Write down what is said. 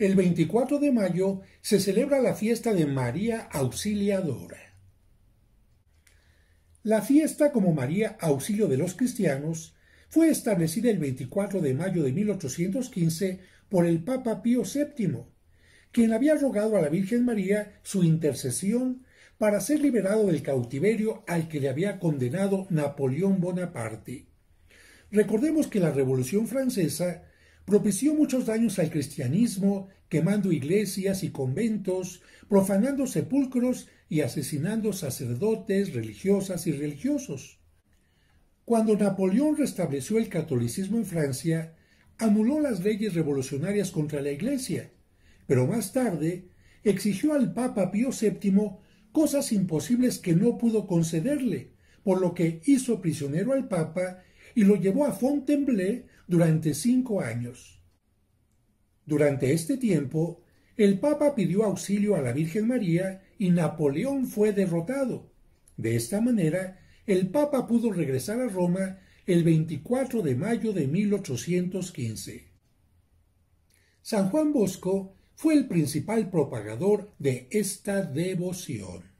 El 24 de mayo se celebra la fiesta de María Auxiliadora. La fiesta como María Auxilio de los Cristianos fue establecida el 24 de mayo de 1815 por el Papa Pío VII, quien había rogado a la Virgen María su intercesión para ser liberado del cautiverio al que le había condenado Napoleón Bonaparte. Recordemos que la Revolución Francesa propició muchos daños al cristianismo, quemando iglesias y conventos, profanando sepulcros y asesinando sacerdotes, religiosas y religiosos. Cuando Napoleón restableció el catolicismo en Francia, anuló las leyes revolucionarias contra la Iglesia, pero más tarde exigió al Papa Pío VII cosas imposibles que no pudo concederle, por lo que hizo prisionero al Papa y lo llevó a Fontainebleau durante cinco años. Durante este tiempo, el Papa pidió auxilio a la Virgen María y Napoleón fue derrotado. De esta manera, el Papa pudo regresar a Roma el 24 de mayo de 1815. San Juan Bosco fue el principal propagador de esta devoción.